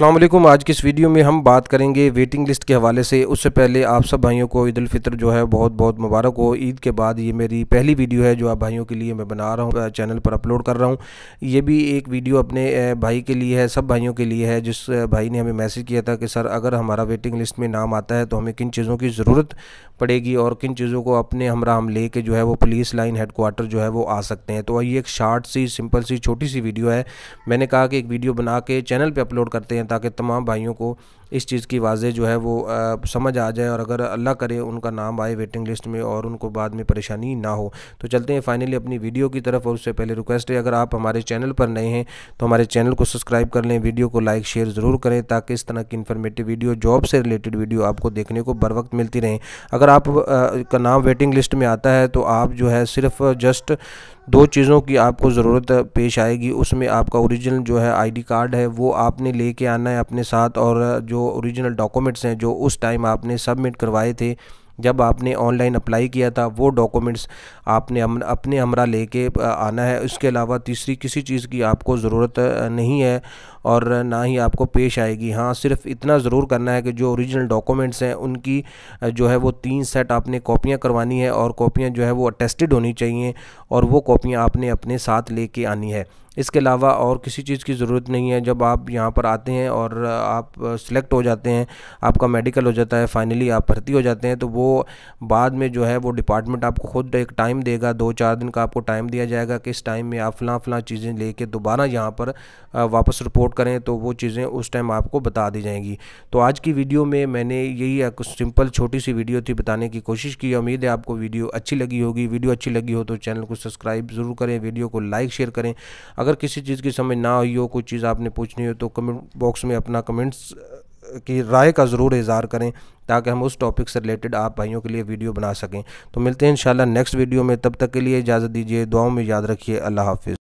अल्लाम आज की इस वीडियो में हम बात करेंगे वेटिंग लिस्ट के हवाले से उससे पहले आप सब भाइयों को ईद फ़ितर जो है बहुत बहुत मुबारक हो ईद के बाद ये मेरी पहली वीडियो है जो आप भाइयों के लिए मैं बना रहा हूँ चैनल पर अपलोड कर रहा हूँ ये भी एक वीडियो अपने भाई के लिए है सब भाइयों के लिए है जिस भाई ने हमें मैसेज किया था कि सर अगर हमारा वेटिंग लिस्ट में नाम आता है तो हमें किन चीज़ों की ज़रूरत पड़ेगी और किन चीज़ों को अपने हमरा हम ले के जो है वो पुलिस लाइन हेडकोार्टर जो है वो आ सकते हैं तो ये एक शार्ट सी सिंपल सी छोटी सी वीडियो है मैंने कहा कि एक वीडियो बना के चैनल पर अपलोड करते हैं हैं ताकि तमाम भाइयों को इस चीज़ की वाजें जो है वो आ, समझ आ जाए और अगर अल्लाह करे उनका नाम आए वेटिंग लिस्ट में और उनको बाद में परेशानी ना हो तो चलते हैं फाइनली अपनी वीडियो की तरफ और उससे पहले रिक्वेस्ट है अगर आप हमारे चैनल पर नए हैं तो हमारे चैनल को सब्सक्राइब कर लें वीडियो को लाइक शेयर ज़रूर करें ताकि इस तरह की इन्फॉर्मेटिव वीडियो जॉब से रिलेटेड वीडियो आपको देखने को बर वक्त मिलती रहें अगर आप का नाम वेटिंग लिस्ट में आता है तो आप जो है सिर्फ जस्ट दो चीज़ों की आपको ज़रूरत पेश आएगी उसमें आपका ओरिजिनल जो है आईडी कार्ड है वो आपने लेके आना है अपने साथ और जो ओरिजिनल डॉक्यूमेंट्स हैं जो उस टाइम आपने सबमिट करवाए थे जब आपने ऑनलाइन अप्लाई किया था वो डॉक्यूमेंट्स आपने अपने हमरा लेके आना है उसके अलावा तीसरी किसी चीज़ की आपको ज़रूरत नहीं है और ना ही आपको पेश आएगी हाँ सिर्फ इतना ज़रूर करना है कि जो ओरिजिनल डॉक्यूमेंट्स हैं उनकी जो है वो तीन सेट आपने कॉपियाँ करवानी है और कॉपियाँ जो है वो अटेस्टेड होनी चाहिए और वो कॉपियाँ आपने अपने साथ लेके आनी है इसके अलावा और किसी चीज़ की ज़रूरत नहीं है जब आप यहाँ पर आते हैं और आप सिलेक्ट हो जाते हैं आपका मेडिकल हो जाता है फाइनली आप भर्ती हो जाते हैं तो वो बाद में जो है वो डिपार्टमेंट आपको खुद एक टाइम देगा दो चार दिन का आपको टाइम दिया जाएगा कि इस टाइम में आप फ़लाँ फ़लाँ चीज़ें लेके दोबारा यहाँ पर वापस रिपोर्ट करें तो वो चीज़ें उस टाइम आपको बता दी जाएंगी तो आज की वीडियो में मैंने यही एक सिंपल छोटी सी वीडियो थी बताने की कोशिश की उम्मीद है आपको वीडियो अच्छी लगी होगी वीडियो अच्छी लगी हो तो चैनल को सब्सक्राइब ज़रूर करें वीडियो को लाइक शेयर करें अगर किसी चीज़ की समझ ना आई हो कोई चीज़ आपने पूछनी हो तो कमेंट बॉक्स में अपना कमेंट्स की राय का ज़रूर इजहार करें ताकि हम उस टॉपिक से रिलेटेड आप भाइयों के लिए वीडियो बना सकें तो मिलते हैं इंशाल्लाह नेक्स्ट वीडियो में तब तक के लिए इजाज़त दीजिए दुआओं में याद रखिए अल्लाह हाफिज़